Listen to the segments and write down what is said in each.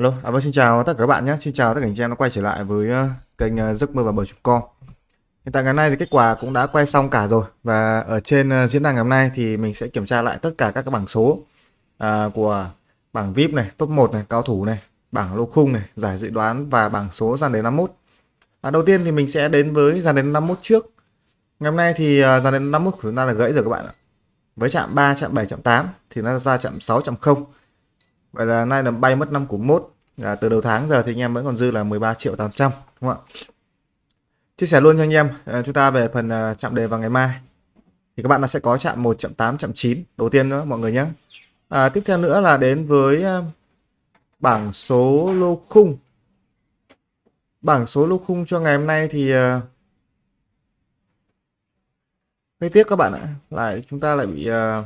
Alo, à, vâng, xin chào tất cả các bạn nhé. Xin chào tất cả anh chị em đã quay trở lại với ờ, kênh ờ, Giấc mơ và bờ con. Hiện tại ngày hôm nay thì kết quả cũng đã quay xong cả rồi và ở trên ờ, diễn đàn ngày hôm nay thì mình sẽ kiểm tra lại tất cả các cái bảng số à, của bảng VIP này, top 1 này, cao thủ này, bảng lô khung này, giải dự đoán và bảng số dàn đến 51. À, đầu tiên thì mình sẽ đến với dàn đến 51 trước. Ngày hôm nay thì dàn đến 51 của chúng ta là gãy rồi các bạn ạ. Với chạm 3, chạm 7, chạm 8 thì nó ra chạm 6, chạm 0 vậy là nay là bay mất 5 của 1 à, từ đầu tháng giờ thì anh em vẫn còn dư là 13 triệu 800 đúng không ạ chia sẻ luôn cho anh em à, chúng ta về phần à, chạm đề vào ngày mai thì các bạn sẽ có chạm 1 chạm 8 chạm 9 đầu tiên nữa mọi người nhé à, tiếp theo nữa là đến với à, bảng số lô khung bảng số lô khung cho ngày hôm nay thì à, hơi tiếc các bạn ạ lại chúng ta lại bị uh,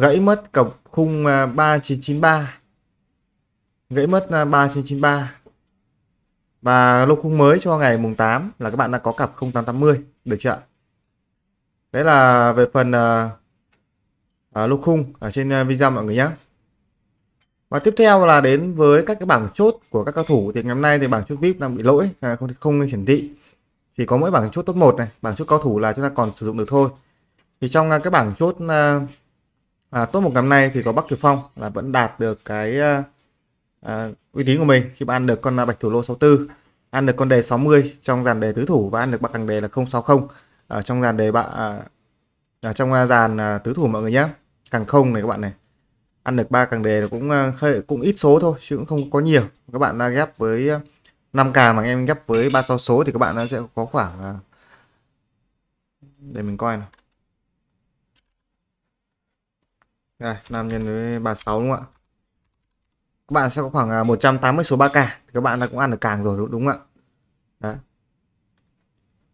gãy mất cọc khung 3993 à, gãy mất 3993 à, và lô khung mới cho ngày mùng 8 là các bạn đã có cặp 0880 được chưa ạ đấy là về phần uh, à, lô khung ở trên uh, video mọi người nhé và tiếp theo là đến với các cái bảng chốt của các cao thủ thì ngày hôm nay thì bảng chốt vip đang bị lỗi không không hiển thị thì có mỗi bảng chốt top 1 này bảng chốt cao thủ là chúng ta còn sử dụng được thôi thì trong cái bảng chốt uh, và top một ngày nay thì có Bắc Kiều Phong là vẫn đạt được cái à, uy tín của mình khi mà ăn được con ờ, bạch thủ lô 64 ăn được con đề 60 trong dàn đề tứ thủ và ăn được bạc càng đề là 060 ở trong dàn đề bạn ở trong dàn tứ thủ mọi người nhé càng không này các bạn này ăn được ba càng đề cũng cũng cũng ít số thôi chứ cũng không có nhiều các bạn đã ghép với 5 cà mà em ghép với ba sáu số thì các bạn sẽ có khoảng để mình coi nào Đây, 5 nhân với 36 đúng không ạ? Các bạn sẽ có khoảng 180 à, số 3k. Các bạn đã cũng ăn được càng rồi đúng, không ạ? Đấy.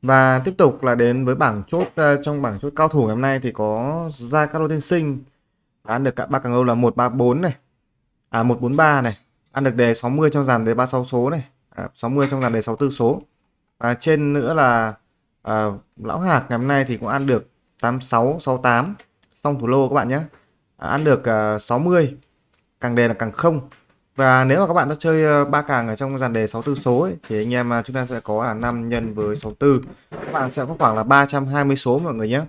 Và tiếp tục là đến với bảng chốt à, trong bảng chốt cao thủ ngày hôm nay thì có ra Carlo Tiên Sinh ăn được cả ba càng lâu là 134 này. À 143 này, ăn được đề 60 trong dàn đề 36 số này, à, 60 trong dàn đề 64 số. Và trên nữa là à, lão Hạc ngày hôm nay thì cũng ăn được 86 68 xong thủ lô các bạn nhé ăn được 60 à, càng đề là càng không và nếu mà các bạn đã chơi ờ, ba càng ở trong dàn đề 64 số ấy, thì anh em à, chúng ta sẽ có là 5 nhân với 64 các bạn sẽ có khoảng là 320 số mọi người nhé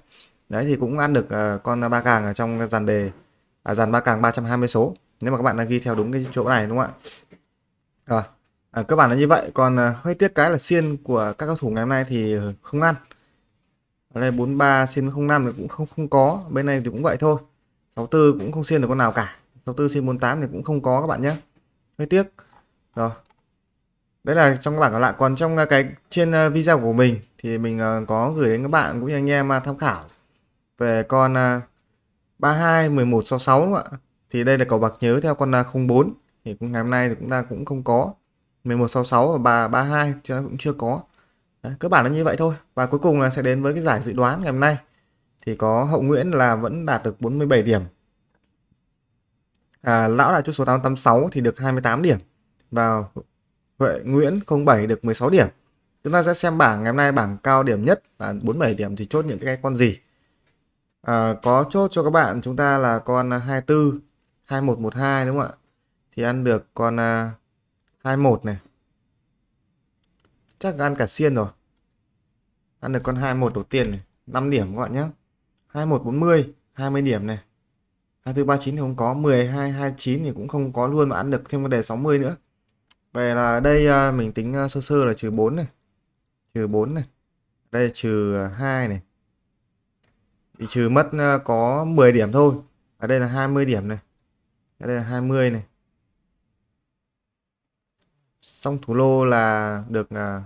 đấy thì cũng ăn được à, con ba càng ở trong dàn đề à, dàn ba càng 320 số nếu mà các bạn đang ghi theo đúng cái chỗ này đúng không ạ rồi à, các bạn là như vậy còn hơi tiếc cái là xiên của các cầu thủ ngày hôm nay thì không ăn ở đây 43 xiên 05 thì cũng không không có bên này thì cũng vậy thôi 64 cũng không xin được con nào cả 64 xiên 48 thì cũng không có các bạn nhé hơi tiếc rồi đấy là trong các bạn còn lại còn trong à, cái trên à, video của mình thì mình à, có gửi đến các bạn cũng như anh em tham khảo về con 32 11 66 đúng không ạ thì đây là cầu bạc nhớ theo con 04 thì ngày hôm nay thì chúng ta cũng không có 1166 và 32 chúng ta cũng chưa có Đấy, cơ bản là như vậy thôi và cuối cùng là sẽ đến với cái giải dự đoán ngày hôm nay thì có Hậu Nguyễn là vẫn đạt được 47 điểm. À, Lão là chốt số 886 thì được 28 điểm và Huệ Nguyễn 07 được 16 điểm. Chúng ta sẽ xem bảng ngày hôm nay bảng cao điểm nhất là 47 điểm thì chốt những cái con gì. À, có chốt cho các bạn chúng ta là con 24 2112 đúng không ạ? Thì ăn được con uh, à, 21 này. Chắc ăn cả xiên rồi. Ăn được con 21 đầu tiên này, 5 điểm các bạn nhé. 2140 20 điểm này 2439 thì không có 1229 thì cũng không có luôn mà ăn được thêm cái đề 60 nữa Vậy là đây à, mình tính à, sơ sơ là trừ 4 này trừ 4 này đây trừ 2 này bị trừ mất à, có 10 điểm thôi ở đây là 20 điểm này ở đây là 20 này xong thủ lô là được là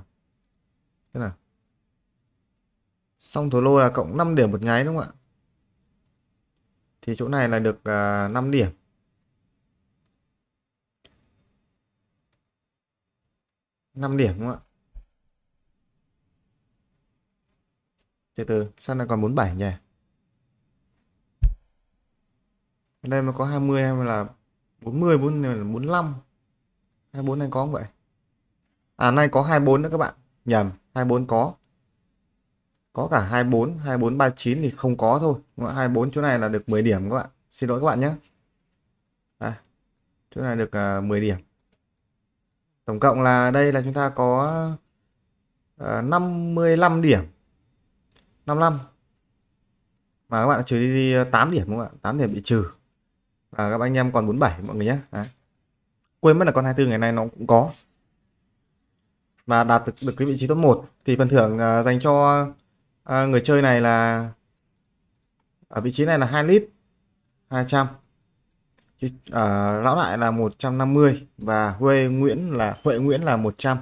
thế nào Xong thổ lô là cộng 5 điểm một nháy đúng không ạ? Thì chỗ này là được uh, à, 5 điểm. năm điểm đúng không ạ? Từ từ, sao lại còn 47 nhỉ? Ở đây mà có 20 hay là 40, 40 45. 24 này có không vậy? À nay có 24 nữa các bạn. Nhầm, 24 có có cả 24 24 39 thì không có thôi 24 chỗ này là được 10 điểm các bạn xin lỗi các bạn nhé à, chỗ này được uh, à, 10 điểm tổng cộng là đây là chúng ta có uh, à, 55 điểm 55 mà các bạn trừ đi 8 à, điểm đúng không ạ 8 điểm bị trừ và các anh em còn 47 mọi người nhé Đấy. quên mất là con 24 ngày nay nó cũng có và đạt được, được cái vị trí top 1 thì phần thưởng uh, dành cho à, người chơi này là ở vị trí này là 2 lít 200 Chứ, à, lão đại là 150 và huệ Nguyễn là Huệ Nguyễn là 100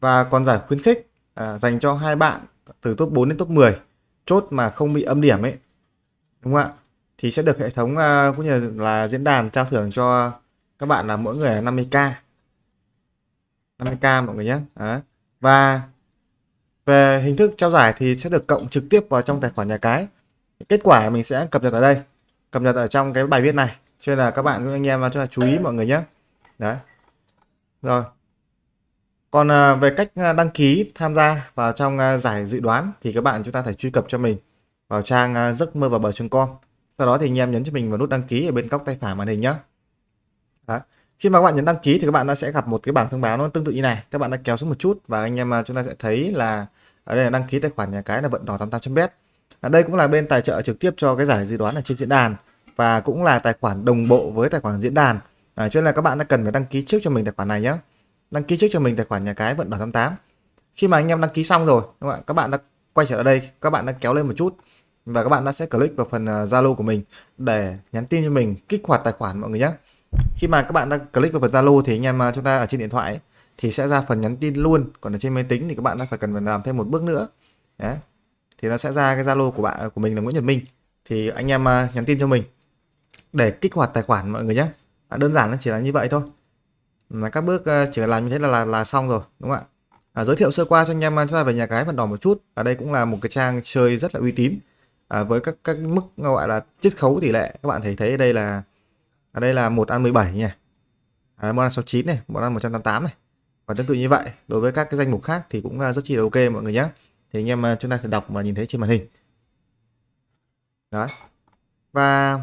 và còn giải khuyến khích à, dành cho hai bạn từ top 4 đến top 10 chốt mà không bị âm điểm ấy đúng không ạ thì sẽ được hệ thống à, cũng như là diễn đàn trao thưởng cho các bạn là mỗi người là 50k 50k mọi người nhé Đó. và về hình thức trao giải thì sẽ được cộng trực tiếp vào trong tài khoản nhà cái. Kết quả mình sẽ cập nhật ở đây, cập nhật ở trong cái bài viết này. Cho nên là các bạn anh em cho là chú ý mọi người nhé. Đấy. Rồi. Còn à, về cách à, đăng ký tham gia vào trong à, giải dự đoán thì các bạn chúng ta phải truy cập cho mình vào trang giấc mơ vào bờ.com. Sau đó thì anh em nhấn cho mình vào nút đăng ký ở bên góc tay phải màn hình nhé. Đấy khi mà các bạn nhấn đăng ký thì các bạn đã sẽ gặp một cái bảng thông báo nó tương tự như này các bạn đã kéo xuống một chút và anh em à, chúng ta sẽ thấy là ở đây là đăng ký tài khoản nhà cái là vận đỏ 88.bet ở à, đây cũng là bên tài trợ trực tiếp cho cái giải dự đoán ở trên diễn đàn và cũng là tài khoản đồng bộ với tài khoản diễn đàn à, cho nên là các bạn đã cần phải đăng ký trước cho mình tài khoản này nhé đăng ký trước cho mình tài khoản nhà cái vận đỏ 88 khi mà anh em đăng ký xong rồi các bạn các bạn đã quay trở lại đây các bạn đã kéo lên một chút và các bạn đã sẽ click vào phần à, Zalo của mình để nhắn tin cho mình kích hoạt tài khoản mọi người nhé khi mà các bạn đang click vào phần Zalo thì anh em à, chúng ta ở trên điện thoại ấy, thì sẽ ra phần nhắn tin luôn còn ở trên máy tính thì các bạn đang phải cần phải làm thêm một bước nữa đấy thì nó sẽ ra cái Zalo của bạn của mình là Nguyễn Nhật Minh thì anh em à, nhắn tin cho mình để kích hoạt tài khoản mọi người nhé à, đơn giản nó chỉ là như vậy thôi là các bước à, chỉ cần làm như thế là là, là xong rồi đúng không ạ à, giới thiệu sơ qua cho anh em chúng ta về nhà cái phần đỏ một chút ở đây cũng là một cái trang chơi rất là uy tín à, với các các mức gọi là chiết khấu tỷ lệ các bạn thấy thấy đây là ở à, đây là một ăn 17 nhỉ à, món ăn 69 này một ăn 188 này và tương tự như vậy đối với các cái danh mục khác thì cũng à, rất chi là ok mọi người nhé thì anh em à, chúng ta sẽ đọc và nhìn thấy trên màn hình đó và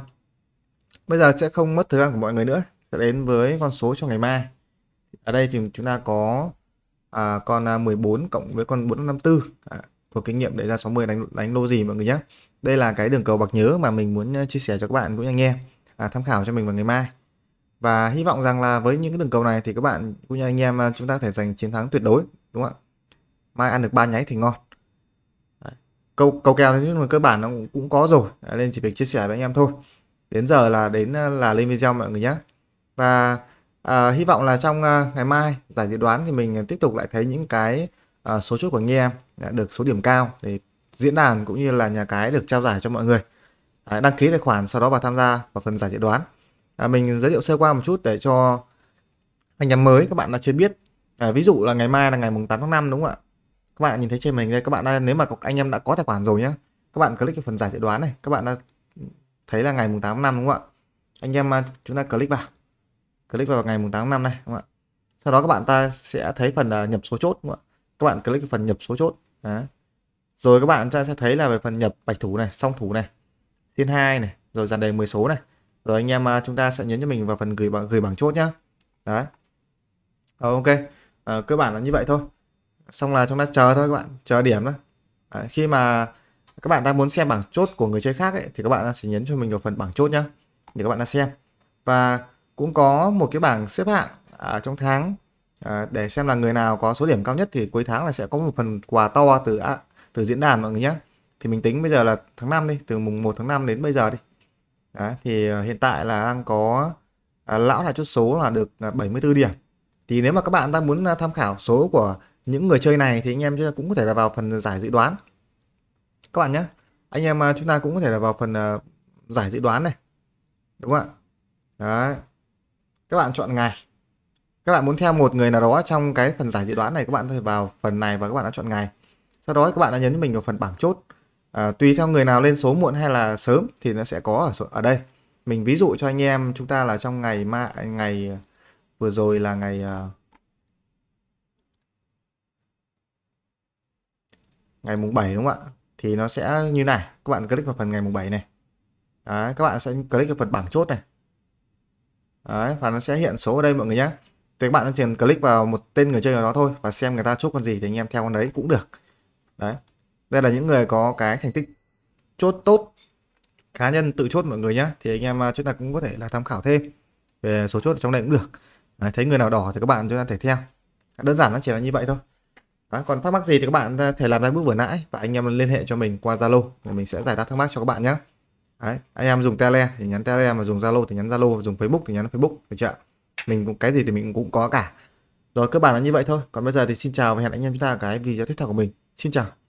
bây giờ sẽ không mất thời gian của mọi người nữa sẽ đến với con số cho ngày mai ở đây thì chúng ta có à, con 14 cộng với con 454 à, thuộc kinh nghiệm để ra 60 đánh đánh lô gì mọi người nhé đây là cái đường cầu bạc nhớ mà mình muốn chia sẻ cho các bạn cũng như anh em à, tham khảo cho mình vào ngày mai và hy vọng rằng là với những cái đường cầu này thì các bạn cũng như anh em à, chúng ta có thể giành chiến thắng tuyệt đối đúng không ạ mai ăn được ba nháy thì ngon câu câu kèo thì mà cơ bản nó cũng, có rồi nên chỉ việc chia sẻ với anh em thôi đến giờ là đến à, là lên video mọi người nhé và à, hy vọng là trong à, ngày mai giải dự đoán thì mình tiếp tục lại thấy những cái à, số chốt của anh em được số điểm cao để diễn đàn cũng như là nhà cái được trao giải cho mọi người đăng ký tài khoản sau đó vào tham gia vào phần giải dự đoán à, mình giới thiệu sơ qua một chút để cho anh em mới các bạn đã chưa biết à, ví dụ là ngày mai là ngày mùng 8 tháng 5 đúng không ạ các bạn nhìn thấy trên mình đây các bạn đã, nếu mà anh em đã có tài khoản rồi nhé các bạn click vào phần giải dự đoán này các bạn đã thấy là ngày mùng 8 tháng 5 đúng không ạ anh em à, chúng ta click vào click vào ngày mùng 8 tháng 5 này đúng không ạ sau đó các bạn ta sẽ thấy phần là nhập số chốt đúng không ạ các bạn click vào phần nhập số chốt Đó. rồi các bạn ta sẽ thấy là về phần nhập bạch thủ này song thủ này tiên hai này rồi dàn đầy 10 số này rồi anh em à, chúng ta sẽ nhấn cho mình vào phần gửi bảng gửi bảng chốt nhá đấy ờ, ok à, cơ bản là như vậy thôi xong là chúng ta chờ thôi các bạn chờ điểm đó đấy, khi mà các bạn đang muốn xem bảng chốt của người chơi khác ấy, thì các bạn sẽ nhấn cho mình vào phần bảng chốt nhá để các bạn đã xem và cũng có một cái bảng xếp hạng à, trong tháng à, để xem là người nào có số điểm cao nhất thì cuối tháng là sẽ có một phần quà to từ à, từ diễn đàn mọi người nhé thì mình tính bây giờ là tháng 5 đi từ mùng 1 tháng 5 đến bây giờ đi Đấy, thì ờ, hiện tại là đang có à, lão là chốt số là được 74 à, điểm thì nếu mà các bạn đang muốn à, tham khảo số của những người chơi này thì anh em cũng có thể là vào phần giải dự đoán các bạn nhé anh em à, chúng ta cũng có thể là vào phần uh, giải dự đoán này đúng không ạ đấy các bạn chọn ngày các bạn muốn theo một người nào đó trong cái phần giải dự đoán này các bạn có thể vào phần này và các bạn đã chọn ngày sau đó các bạn đã nhấn mình vào phần bảng chốt à, tùy theo người nào lên số muộn hay là sớm thì nó sẽ có ở ở đây mình ví dụ cho anh em chúng ta là trong ngày ma ngày vừa rồi là ngày à, ngày mùng 7 đúng không ạ thì nó sẽ như này các bạn click vào phần ngày mùng 7 này Đấy, các bạn sẽ click vào phần bảng chốt này Đấy, và nó sẽ hiện số ở đây mọi người nhé thì các bạn chỉ cần click vào một tên người chơi nào đó thôi và xem người ta chốt con gì thì anh em theo con đấy cũng được đấy đây là những người có cái thành tích chốt tốt cá nhân tự chốt mọi người nhé thì anh em à, chúng ta cũng có thể là tham khảo thêm về số chốt ở trong đây cũng được Đấy, thấy người nào đỏ thì các bạn chúng ta thể theo đơn giản nó chỉ là như vậy thôi Đấy, còn thắc mắc gì thì các bạn à, thể làm ra bước vừa nãy và anh em liên hệ cho mình qua zalo mình sẽ giải đáp thắc mắc cho các bạn nhé Đấy, anh em dùng tele thì nhắn tele mà dùng zalo thì nhắn zalo dùng facebook thì nhắn facebook được chưa mình cũng cái gì thì mình cũng có cả rồi cơ bản là như vậy thôi còn bây giờ thì xin chào và hẹn anh em chúng ta cái video tiếp theo của mình xin chào